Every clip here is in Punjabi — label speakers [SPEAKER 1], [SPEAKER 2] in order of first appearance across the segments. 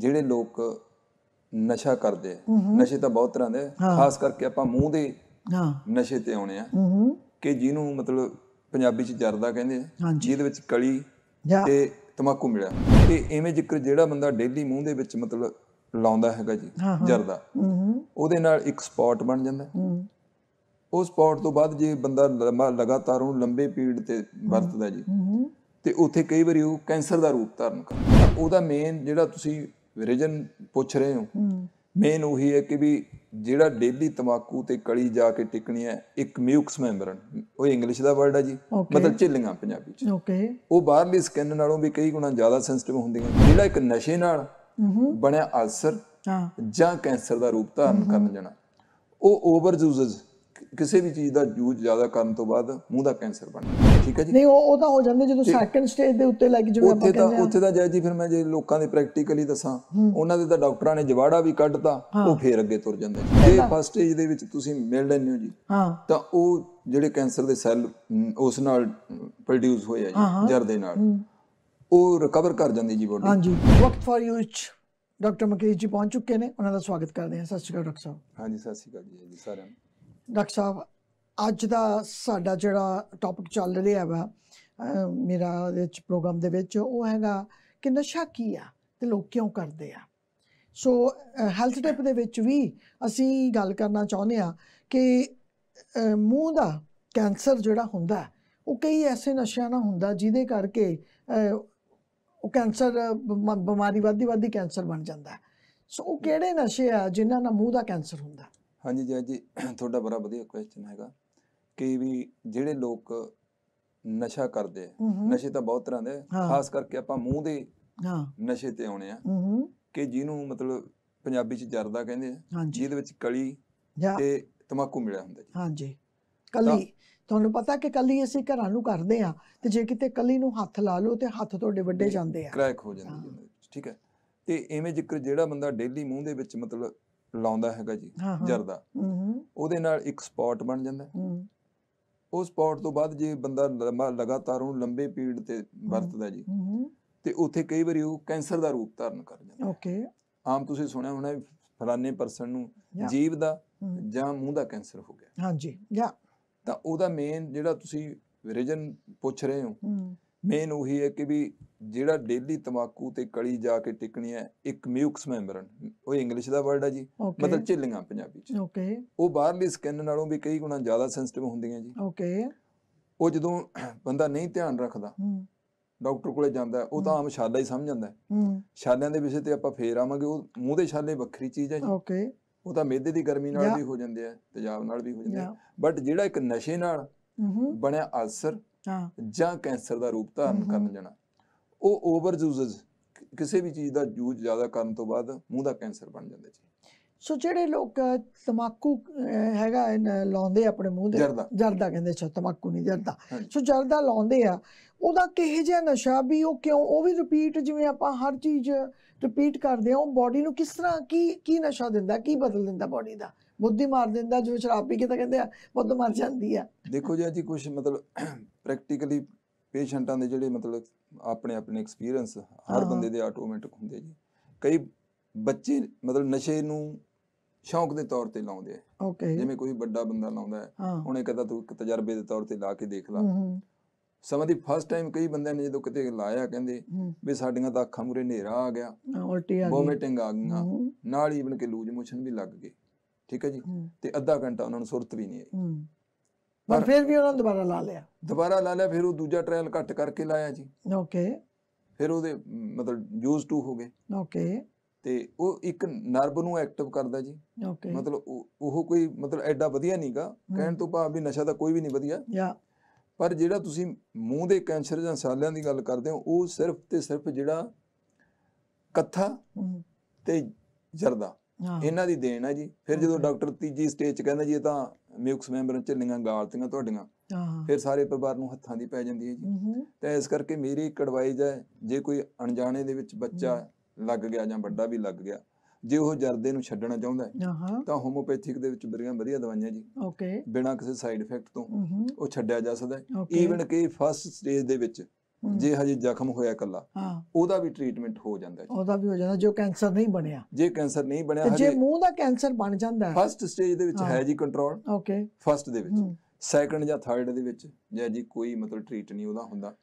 [SPEAKER 1] ਜਿਹੜੇ ਲੋਕ ਨਸ਼ਾ ਕਰਦੇ ਆ ਨਸ਼ੇ ਤਾਂ ਬਹੁਤ ਤਰ੍ਹਾਂ ਦੇ ਖਾਸ ਕਰਕੇ ਆਪਾਂ ਮੂੰਹ ਦੇ ਹਾਂ ਨਸ਼ੇ ਤੇ ਆਉਣੇ ਆ ਕਿ ਜਿਹਨੂੰ ਮਤਲਬ ਪੰਜਾਬੀ ਚ ਜਰਦਾ ਕਹਿੰਦੇ ਆ ਜਿਹਦੇ ਵਿੱਚ ਕਲੀ ਤੇ ਤਮਾਕੂ ਮਿਲਿਆ ਤੇ ਐਵੇਂ ਜਿੱਕਰ ਜਿਹੜਾ ਬੰਦਾ ਡੇਲੀ ਮੂੰਹ ਦੇ ਵਿੱਚ ਮਤਲਬ ਲਾਉਂਦਾ ਹੈਗਾ ਜੀ ਜਰਦਾ ਉਹਦੇ ਨਾਲ ਇੱਕ ਸਪੌਟ ਬਣ ਜਾਂਦਾ ਉਹ ਸਪੌਟ ਤੋਂ ਬਾਅਦ ਜੇ ਬੰਦਾ ਲਗਾਤਾਰ ਉਹ ਲੰਬੇ ਪੀੜ ਤੇ ਵਰਤਦਾ ਜੀ ਤੇ ਉੱਥੇ ਕਈ ਵਾਰੀ ਉਹ ਕੈਂਸਰ ਦਾ ਰੂਪ ਧਾਰਨ ਕਰਦਾ ਉਹਦਾ ਮੇਨ ਜਿਹੜਾ ਤੁਸੀਂ ਵਿਰੇਜਨ ਪੁੱਛ ਰਹੇ ਹੋ ਮੇਨ ਉਹੀ ਹੈ ਕਿ ਵੀ ਜਿਹੜਾ ਡੇਲੀ ਤਮਾਕੂ ਤੇ ਕਲੀ ਜਾ ਕੇ ਟਿਕਣੀ ਹੈ ਇੱਕ ਮਿਊਕਸ ਮੈਂਬਰਨ ਉਹ ਇੰਗਲਿਸ਼ ਦਾ ਵਰਡ ਹੈ ਜੀ ਮਤਲਬ ਚਿੱਲੀਆਂ ਪੰਜਾਬੀ ਚ ਓਕੇ ਉਹ ਬਾਹਰਲੀ ਸਕਿਨ ਨਾਲੋਂ ਵੀ ਕਈ ਗੁਣਾ ਜ਼ਿਆਦਾ ਸੈਂਸਿਟਿਵ ਹੁੰਦੀਆਂ ਜਿਹੜਾ ਇੱਕ ਨਸ਼ੇ ਨਾਲ ਬਣਿਆ ਅਲਸਰ ਜਾਂ ਕੈਂਸਰ ਦਾ ਰੂਪ ਧਾਰਨ ਕਰਨ ਜਾਣਾ ਉਹ ਓਵਰ ਯੂਜ਼ਸ ਕਿਸੇ ਵੀ ਚੀਜ਼ ਦਾ ਯੂਜ਼ ਜ਼ਿਆਦਾ ਕਰਨ ਤੋਂ ਬਾਅਦ ਮੂੰਹ ਦਾ ਕੈਂਸਰ ਬਣਦਾ ਠੀਕ ਹੈ ਜੀ ਨਹੀਂ ਉਹ
[SPEAKER 2] ਉਹ ਤਾਂ ਹੋ ਜਾਂਦੇ ਜਦੋਂ ਸੈਕੰਡ ਸਟੇਜ ਦੇ ਉੱਤੇ ਲੱਗ ਜਿਵੇਂ ਆਪਾਂ ਕਹਿੰਦੇ ਉੱਥੇ ਤਾਂ ਉੱਥੇ
[SPEAKER 1] ਤਾਂ ਜਾਇ ਜੀ ਫਿਰ ਮੈਂ ਜੇ ਲੋਕਾਂ ਦੇ ਪ੍ਰੈਕਟੀਕਲੀ ਦੱਸਾਂ ਉਹਨਾਂ ਦੇ ਤਾਂ ਡਾਕਟਰਾਂ ਨੇ ਜਵਾੜਾ ਵੀ ਕੱਢਤਾ ਉਹ ਫੇਰ ਅੱਗੇ ਤੁਰ ਜਾਂਦੇ ਜੇ ਫਸਟ ਸਟੇਜ ਦੇ ਵਿੱਚ ਤੁਸੀਂ ਮਿਲ ਲੈਂਦੇ ਹੋ ਜੀ ਤਾਂ ਉਹ ਜਿਹੜੇ ਕੈਂਸਰ ਦੇ ਸੈੱਲ ਉਸ ਨਾਲ ਪ੍ਰੋਡਿਊਸ ਹੋਏ ਆ ਜੀ ਜਰ ਦੇ ਨਾਲ ਉਹ ਰਿਕਵਰ ਕਰ ਜਾਂਦੀ ਜੀ ਬੋਡੀ ਹਾਂਜੀ
[SPEAKER 2] ਵਕਤ ਫਾਰ ਯੂ ਵਿੱਚ ਡਾਕਟਰ ਮਕੇਸ਼ ਜੀ ਪਹੁੰਚ ਚੁੱਕੇ ਨੇ ਉਹਨਾਂ ਦਾ ਸਵਾਗਤ ਕਰਦੇ ਹਾਂ ਸਤਿ ਸ਼੍ਰੀ ਅਕਾਲ ਡਾਕਟਰ ਸਾਹਿਬ
[SPEAKER 1] ਹਾਂਜੀ ਸਤਿ ਸ਼੍ਰੀ ਅਕਾਲ ਜੀ ਸਾਰਿਆਂ ਨੂੰ
[SPEAKER 2] ਡਾਕਟਰ ਸਾਹਿਬ ਅੱਜ ਦਾ ਸਾਡਾ ਜਿਹੜਾ ਟੌਪਿਕ ਚੱਲ ਰਿਹਾ ਵਾ ਮੇਰਾ ਵਿੱਚ ਪ੍ਰੋਗਰਾਮ ਦੇ ਵਿੱਚ ਉਹ ਹੈਗਾ ਕਿ ਨਸ਼ਾ ਕੀ ਆ ਤੇ ਲੋਕ ਕਿਉਂ ਕਰਦੇ ਆ ਸੋ ਹੈਲਥ ਟਿਪ ਦੇ ਵਿੱਚ ਵੀ ਅਸੀਂ ਗੱਲ ਕਰਨਾ ਚਾਹੁੰਦੇ ਆ ਕਿ ਮੂੰਹ ਦਾ ਕੈਂਸਰ ਜਿਹੜਾ ਹੁੰਦਾ ਉਹ ਕਈ ਐਸੇ ਨਸ਼ਿਆਂ ਨਾਲ ਹੁੰਦਾ ਜਿਹਦੇ ਕਰਕੇ ਉਹ ਕੈਂਸਰ ਬਿਮਾਰੀ ਵਾਦੀ ਵਾਦੀ ਕੈਂਸਰ ਬਣ ਜਾਂਦਾ ਸੋ ਉਹ ਕਿਹੜੇ ਨਸ਼ੇ ਆ ਜਿਨ੍ਹਾਂ ਨਾਲ ਮੂੰਹ ਦਾ ਕੈਂਸਰ ਹੁੰਦਾ
[SPEAKER 1] ਹਾਂਜੀ ਜੀ ਤੁਹਾਡਾ ਬੜਾ ਵਧੀਆ ਕੁਐਸਚਨ ਹੈਗਾ ਕਿ ਵੀ ਜਿਹੜੇ ਲੋਕ ਨਸ਼ਾ ਕਰਦੇ ਆ ਨਸ਼ੇ ਤਾਂ ਬਹੁਤ ਤਰ੍ਹਾਂ ਦੇ ਖਾਸ ਕਰਕੇ ਆਪਾਂ ਮੂੰਹ ਦੇ ਹਾਂ ਨਸ਼ੇ ਤੇ ਆਉਣੇ ਆ ਕਿ ਜਿਹਨੂੰ ਮਤਲਬ ਪੰਜਾਬੀ ਚ ਜਰਦਾ ਕਹਿੰਦੇ ਆ ਜਿਹਦੇ ਵਿੱਚ ਕਲੀ ਤੇ ਤਮਾਕੂ ਮਿਲਿਆ ਹੁੰਦਾ ਜੀ ਹਾਂਜੀ ਕਲੀ
[SPEAKER 2] ਤੁਹਾਨੂੰ ਪਤਾ ਕਿ ਕਲੀ ਅਸੀਂ ਘਰਾਂ ਨੂੰ ਕਰਦੇ ਆ ਤੇ ਜੇ ਕਿਤੇ ਕਲੀ ਨੂੰ ਹੱਥ ਲਾ ਲਓ ਤੇ ਹੱਥ ਤੁਹਾਡੇ ਵੱਡੇ ਜਾਂਦੇ ਆ
[SPEAKER 1] ਕ੍ਰੈਕ ਹੋ ਜਾਂਦੀ ਹੈ ਠੀਕ ਹੈ ਤੇ ਐਵੇਂ ਜ਼ਿਕਰ ਜਿਹੜਾ ਬੰਦਾ ਡੇਲੀ ਮੂੰਹ ਦੇ ਵਿੱਚ ਮਤਲਬ ਲਾਉਂਦਾ ਹੈਗਾ ਜੀ ਜਰਦਾ ਉਹਦੇ ਨਾਲ ਇੱਕ ਸਪੌਟ ਬਣ ਜਾਂਦਾ ਉਸ ਸਪੌਟ ਤੋਂ ਬਾਅਦ ਜੇ ਬੰਦਾ ਲਗਾਤਾਰ ਉਹ ਲੰਬੇ ਪੀੜ ਤੇ ਵਰਤਦਾ ਜੀ ਤੇ ਉੱਥੇ ਕਈ ਵਾਰੀ ਉਹ ਕੈਂਸਰ ਦਾ ਰੂਪ ਧਾਰਨ ਕਰ ਜਾਂਦਾ ਓਕੇ ਆਮ ਤੁਸੀਂ ਸੁਣਿਆ ਹੋਣਾ ਫਲਾਣੇ ਪਰਸਨ ਨੂੰ ਜੀਵ ਦਾ ਜਾਂ ਮੂੰਹ ਦਾ ਕੈਂਸਰ ਹੋ ਗਿਆ ਹਾਂਜੀ ਜਾਂ ਤਾਂ ਉਹਦਾ ਮੇਨ ਜਿਹੜਾ ਤੁਸੀਂ ਰੀਜਨ ਪੁੱਛ ਰਹੇ ਹੋ ਮੇਨ ਉਹੀ ਹੈ ਕਿ ਵੀ ਜਿਹੜਾ ਡੇਲੀ ਤਮਾਕੂ ਤੇ ਕਲੀ ਜਾ ਕੇ ਟਿਕਣੀ ਹੈ ਇੱਕ ਮਿਊਕਸ ਮੈਂਬਰਨ ਉਹ ਇੰਗਲਿਸ਼ ਦਾ ਵਰਡ ਹੈ ਜੀ ਮਤਲਬ ਝਿੱਲੀਆਂ ਪੰਜਾਬੀ ਚ ਓਕੇ ਉਹ ਬਾਹਰਲੀ ਸਕਿਨ ਨਾਲੋਂ ਵੀ ਕਈ ਗੁਣਾ ਜ਼ਿਆਦਾ ਸੈਂਸਿਟਿਵ ਹੁੰਦੀਆਂ ਜੀ ਓਕੇ ਉਹ ਜਦੋਂ ਬੰਦਾ ਨਹੀਂ ਧਿਆਨ ਰੱਖਦਾ ਡਾਕਟਰ ਕੋਲੇ ਜਾਂਦਾ ਉਹ ਤਾਂ ਆਮ ਛਾਲਾ ਹੀ ਸਮਝ ਜਾਂਦਾ ਹੂੰ ਛਾਲਿਆਂ ਦੇ ਵਿਸ਼ੇ ਤੇ ਆਪਾਂ ਫੇਰ ਆਵਾਂਗੇ ਉਹ ਮੂੰਹ ਦੇ ਛਾਲੇ ਵੱਖਰੀ ਚੀਜ਼ ਹੈ ਜੀ ਓਕੇ ਉਹ ਤਾਂ ਮਿਹਦੇ ਦੀ ਗਰਮੀ ਨਾਲ ਵੀ ਹੋ ਜਾਂਦੇ ਆ ਤੇਜ਼ਾਬ ਨਾਲ ਵੀ ਹੋ ਜਾਂਦੇ ਆ ਬਟ ਜਿਹੜਾ ਇੱਕ ਨਸ਼ੇ ਨਾਲ ਹੂੰ ਬਣਿਆ ਅਲਸਰ ਜਾਂ ਕੈਂਸਰ ਦਾ ਰੂਪ ਧਾਰਨ ਕਰਨ ਜਾਣਾ ਉਹ ਓਵਰ ਯੂਜ਼ਸ ਕਿਸੇ ਵੀ ਚੀਜ਼ ਦਾ ਯੂਜ਼ ਜ਼ਿਆਦਾ ਕਰਨ ਤੋਂ ਬਾਅਦ ਮੂੰਹ ਦਾ ਕੈਂਸਰ ਬਣ ਜਾਂਦਾ ਜੀ
[SPEAKER 2] ਸੋ ਜਿਹੜੇ ਲੋਕ ਤਮਾਕੂ ਹੈਗਾ ਲਾਉਂਦੇ ਆਪਣੇ ਮੂੰਹ ਦੇ ਜਰਦਾ ਕਹਿੰਦੇ ਛੋ ਤਮਾਕੂ ਨਹੀਂ ਜਰਦਾ ਸੋ ਜਰਦਾ ਲਾਉਂਦੇ ਆ ਉਹਦਾ ਕਿਹੇ ਜਿਹਾ ਨਸ਼ਾ ਵੀ ਉਹ ਕਿਉਂ ਉਹ ਵੀ ਰਿਪੀਟ ਜਿਵੇਂ ਆਪਾਂ ਹਰ ਚੀਜ਼ ਰਿਪੀਟ ਕਰਦੇ ਆ ਉਹ ਬਾਡੀ ਨੂੰ ਕਿਸ ਤਰ੍ਹਾਂ ਕੀ ਕੀ ਨਸ਼ਾ ਦਿੰਦਾ ਕੀ ਬਦਲ ਦਿੰਦਾ ਬਾਡੀ ਦਾ ਬੁੱਧੀ ਮਾਰ ਦਿੰਦਾ ਜੋ ਸ਼ਰਾਬ ਪੀ ਕੇ ਤਾਂ ਕਹਿੰਦੇ ਆ ਬੁੱਧ ਮਰ ਜਾਂਦੀ ਆ
[SPEAKER 1] ਦੇਖੋ ਜੀ ਅੱਜ ਕੁਝ ਮਤਲਬ ਪ੍ਰੈਕਟੀਕਲੀ ਪੇਸ਼ੈਂਟਾਂ ਦੇ ਜਿਹੜੇ ਮਤਲਬ ਆਪਣੇ ਆਪਣੇ ਐਕਸਪੀਰੀਅੰਸ ਹਰ ਬੰਦੇ ਦੇ ਆਟੋਮੈਟਿਕ ਹੁੰਦੇ ਜੀ ਕਈ ਬੱਚੇ ਮਤਲਬ ਨਸ਼ੇ ਨੂੰ ਸ਼ੌਂਕ ਦੇ ਤੌਰ ਤੇ ਲਾਉਂਦੇ ਆ
[SPEAKER 2] ਓਕੇ ਜਿਵੇਂ ਕੋਈ
[SPEAKER 1] ਵੱਡਾ ਬੰਦਾ ਲਾਉਂਦਾ ਹੈ ਉਹਨੇ ਕਹਦਾ ਤੂੰ ਤਜਰਬੇ ਦੇ ਤੌਰ ਤੇ ਲਾ ਕੇ ਦੇਖ ਲੈ ਸਮਾਂ ਦੀ ਫਸਟ ਟਾਈਮ ਕਈ ਬੰਦਿਆਂ ਨੇ ਜਦੋਂ ਕਿਤੇ ਲਾਇਆ ਕਹਿੰਦੇ ਵੀ ਸਾਡੀਆਂ ਤਾਂ ਅੱਖਾਂ ਮੂਰੇ ਹਨੇਰਾ ਆ ਗਿਆ ਉਲਟੀ ਆ ਗਈ ਵੋਮਿਟਿੰਗ ਆ ਗਈਆਂ ਨਾਲ ਹੀ ਬਣ ਕੇ ਲੂਜ ਮੋਸ਼ਨ ਵੀ ਲੱਗ ਗਏ ਠੀਕ ਹੈ ਜੀ ਤੇ ਅੱਧਾ ਘੰਟਾ ਉਹਨਾਂ ਨੂੰ ਸੁਰਤ ਵੀ ਨਹੀਂ ਆਈ ਪਰ ਫਿਰ
[SPEAKER 2] ਵੀ ਉਹਨਾਂ ਨੇ ਦੁਬਾਰਾ ਲਾ
[SPEAKER 1] ਲਿਆ ਦੁਬਾਰਾ ਲਾ ਲਿਆ ਫਿਰ ਉਹ ਦੂਜਾ ਟ੍ਰਾਇਲ ਘੱਟ ਕਰਕੇ ਲਾਇਆ ਜੀ ਓਕੇ ਫਿਰ ਉਹਦੇ ਮਤਲਬ ਯੂਜ਼ ਟੂ ਹੋ ਗਏ ਓਕੇ ਤੇ ਉਹ ਇੱਕ ਨਰਵ ਨੂੰ ਐਕਟਿਵ ਕਰਦਾ ਜੀ ਓਕੇ ਮਤਲਬ ਉਹ ਕੋਈ ਮਤਲਬ ਐਡਾ ਵਧੀਆ ਨਹੀਂਗਾ ਕਹਿਣ ਤੋਂ ਭਾਵ ਵੀ ਨਸ਼ਾ ਤਾਂ ਕੋਈ ਵੀ ਨਹੀਂ ਵਧੀਆ ਯਾ ਪਰ ਜਿਹੜਾ ਤੁਸੀਂ ਮੂੰਹ ਦੇ ਕੈਂਸਰ ਜਾਂ ਸਾਲਿਆਂ ਦੀ ਗੱਲ ਕਰਦੇ ਹੋ ਉਹ ਸਿਰਫ ਤੇ ਸਿਰਫ ਜਿਹੜਾ ਕੱਥਾ ਤੇ ਜਰਦਾ ਇਹਨਾਂ ਦੀ ਦੇਣ ਹੈ ਜੀ ਫਿਰ ਜਦੋਂ ਡਾਕਟਰ ਤੀਜੀ ਸਟੇਜ 'ਚ ਕਹਿੰਦਾ ਜੀ ਇਹ ਤਾਂ ਮਿਊਕਸ ਮੈਂਬਰਾਂ ਝੱਲੀਆਂ ਗਾਲਤੀਆਂ ਤੁਹਾਡੀਆਂ ਫਿਰ ਸਾਰੇ ਪਰਿਵਾਰ ਨੂੰ ਹੱਥਾਂ ਦੀ ਪੈ ਜਾਂਦੀ ਹੈ ਜੀ ਤੇ ਇਸ ਕਰਕੇ ਮੇਰੀ ਇੱਕ ਐਡਵਾਈਸ ਹੈ ਜੇ ਕੋਈ ਅਣਜਾਣੇ ਦੇ ਵਿੱਚ ਬੱਚਾ ਲੱਗ ਗਿਆ ਜਾਂ ਵੱਡਾ ਵੀ ਲੱਗ ਗਿਆ ਜੇ ਉਹ ਜਰਦੇ ਨੂੰ ਛੱਡਣਾ ਚਾਹੁੰਦਾ ਹੈ ਤਾਂ ਹੋਮੋਪੈਥਿਕ ਦੇ ਵਿੱਚ ਬੜੀਆਂ ਵਧੀਆ ਦਵਾਈਆਂ ਜੀ ਓਕੇ ਬਿਨਾਂ ਕਿਸੇ ਸਾਈਡ ਇਫੈਕਟ ਤੋਂ ਉਹ ਛੱਡਿਆ ਜਾ ਸਕਦਾ ਹੈ ਈਵਨ ਕਿ ਫਸਟ ਸਟੇਜ ਦੇ ਵਿੱਚ ਜੇ ਹਜੇ ਜ਼ਖਮ ਹੋਇਆ ਕੱਲਾ ਉਹਦਾ ਵੀ ਟ੍ਰੀਟਮੈਂਟ ਹੋ ਜਾਂਦਾ ਹੈ
[SPEAKER 2] ਉਹਦਾ ਵੀ ਹੋ ਜਾਂਦਾ ਜੋ ਕੈਂਸਰ ਨਹੀਂ ਬਣਿਆ
[SPEAKER 1] ਜੇ ਕੈਂਸਰ ਨਹੀਂ ਬਣਿਆ ਹਜੇ ਜੇ
[SPEAKER 2] ਮੂੰਹ ਦਾ ਕੈਂਸਰ ਬਣ ਜਾਂਦਾ ਫਰਸਟ
[SPEAKER 1] ਸਟੇਜ ਦੇ ਵਿੱਚ ਹੈ ਜੀ ਕੰਟਰੋਲ ਓਕੇ ਫਰਸਟ ਦੇ ਵਿੱਚ ਸੈਕੰਡ ਜਾਂ ਥਰਡ ਦੇ ਵਿੱਚ ਜੇ ਜੀ ਕੋਈ ਮਤਲਬ ਟ੍ਰੀਟ ਨਹੀਂ ਉਹਦਾ ਹੁੰਦਾ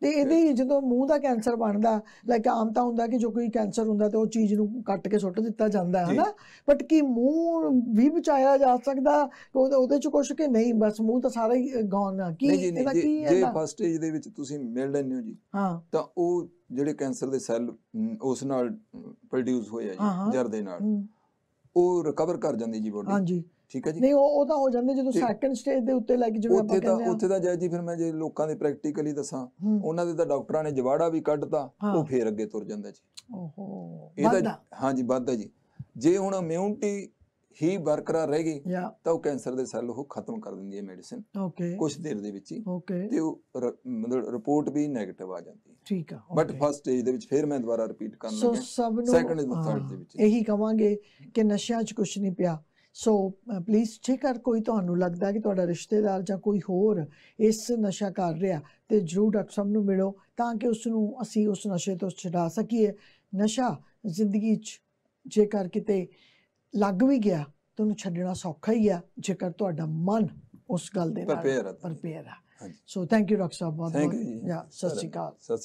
[SPEAKER 2] ਤੇ ਇਹਦੇ ਹੀ ਜਦੋਂ ਮੂੰਹ ਦਾ ਕੈਂਸਰ ਬਣਦਾ ਲਾਈਕ ਆਮ ਤਾਂ ਹੁੰਦਾ ਕਿ ਜੋ ਕੋਈ ਕੈਂਸਰ ਹੁੰਦਾ ਤੇ ਉਹ ਚੀਜ਼ ਨੂੰ ਕੱਟ ਕੇ ਸੁੱਟ ਦਿੱਤਾ ਜਾਂਦਾ ਹੈ ਹਨਾ ਬਟ ਕੀ ਮੂੰਹ ਵੀ ਬਚਾਇਆ ਜਾ ਸਕਦਾ ਉਹਦੇ ਚ ਕੁਝ ਕਿ ਨਹੀਂ ਬਸ ਮੂੰਹ ਤਾਂ ਸਾਰਾ ਹੀ ਗੌਨ ਆ ਕੀ ਇਹਦਾ ਕੀ ਹੈ ਜੇ ਫਸਟ
[SPEAKER 1] ਸਟੇਜ ਦੇ ਵਿੱਚ ਤੁਸੀਂ ਮਿਲ ਲੈਂਦੇ ਹੋ ਜੀ ਹਾਂ ਤਾਂ ਉਹ ਜਿਹੜੇ ਕੈਂਸਰ ਦੇ ਸੈੱਲ ਉਸ ਨਾਲ ਪ੍ਰੋਡਿਊਸ ਹੋਇਆ ਜੀ ਜਰ ਦੇ ਨਾਲ ਉਹ ਰਿਕਵਰ ਕਰ ਜਾਂਦੀ ਜੀ ਬੋਡੀ ਹਾਂਜੀ ਠੀਕ ਹੈ ਜੀ ਨਹੀਂ ਉਹ
[SPEAKER 2] ਤਾਂ ਹੋ ਜਾਂਦੇ ਜਦੋਂ ਸੈਕੰਡ ਸਟੇਜ ਦੇ ਉੱਤੇ ਲੱਗ ਜਿਵੇਂ ਆਪਾਂ ਕਹਿੰਦੇ ਆ ਉੱਥੇ
[SPEAKER 1] ਤਾਂ ਜਾਇ ਜੀ ਫਿਰ ਮੈਂ ਜੇ ਲੋਕਾਂ ਦੇ ਪ੍ਰੈਕਟੀਕਲੀ ਦੱਸਾਂ ਉਹਨਾਂ ਦੇ ਤਾਂ ਡਾਕਟਰਾਂ ਨੇ ਜਵਾੜਾ ਵੀ ਕੱਢਤਾ ਉਹ ਫੇਰ ਅੱਗੇ ਤੁਰ ਜਾਂਦਾ ਜੀ ਓਹੋ ਇਹਦਾ ਜੀ ਵੱਧਦਾ ਜੀ ਜੇ ਹੁਣ ਇਮਿਊਨਿਟੀ ਹੀ ਬਰਕਰਾਰ ਰਹਿ ਗਈ ਤਾਂ ਉਹ ਕੈਂਸਰ ਦੇ ਸੈੱਲ ਉਹ ਖਤਮ ਕਰ ਦਿੰਦੀ ਹੈ ਮੈਡੀਸਿਨ ਓਕੇ ਕੁਝ ਦੇਰ ਦੇ ਵਿੱਚ ਹੀ ਓਕੇ ਤੇ ਉਹ ਮਤਲਬ ਰਿਪੋਰਟ ਵੀ 네ਗੇਟਿਵ ਆ ਜਾਂਦੀ ਹੈ ਠੀਕ ਆ ਬਟ ਫਸਟ ਸਟੇਜ ਦੇ ਵਿੱਚ ਫਿਰ ਮੈਂ ਦੁਬਾਰਾ ਰਿਪੀਟ ਕਰਨ ਲੱਗਾ ਸੈਕੰਡ ਤੇ ਥਰਡ ਦੇ ਵਿੱਚ
[SPEAKER 2] ਇਹੀ ਕਵਾਂਗੇ ਕਿ ਨਸ਼ਿਆਂ 'ਚ ਕੁਝ ਨਹੀਂ ਪਿਆ ਸੋ ਪਲੀਜ਼ ਜੇਕਰ ਕੋਈ ਤੁਹਾਨੂੰ ਲੱਗਦਾ ਕਿ ਤੁਹਾਡਾ ਰਿਸ਼ਤੇਦਾਰ ਜਾਂ ਕੋਈ ਹੋਰ ਇਸ ਨਸ਼ਾ ਕਰ ਰਿਹਾ ਤੇ ਜਰੂਰ ਡਾਕਟਰ ਸਾਹਿਬ ਨੂੰ ਮਿਲੋ ਤਾਂ ਕਿ ਉਸ ਨੂੰ ਅਸੀਂ ਉਸ ਨਸ਼ੇ ਤੋਂ ਛਡਾ ਸਕੀਏ ਨਸ਼ਾ ਜ਼ਿੰਦਗੀ 'ਚ ਜੇਕਰ ਕਿਤੇ ਲੱਗ ਵੀ ਗਿਆ ਤਾਂ ਛੱਡਣਾ ਸੌਖਾ ਹੀ ਆ ਜੇਕਰ ਤੁਹਾਡਾ ਮਨ ਉਸ ਗੱਲ ਦੇ ਨਾਲ ਪਰਪੇਅਰ ਆ ਸੋ ਥੈਂਕ ਯੂ ਡਾਕਟਰ ਸਾਹਿਬ ਬਹੁਤ ਬਹੁਤ ਸਤਿ ਸ਼੍ਰੀ ਅਕਾਲ
[SPEAKER 1] ਸਤਿ ਸ਼੍ਰੀ ਅਕਾਲ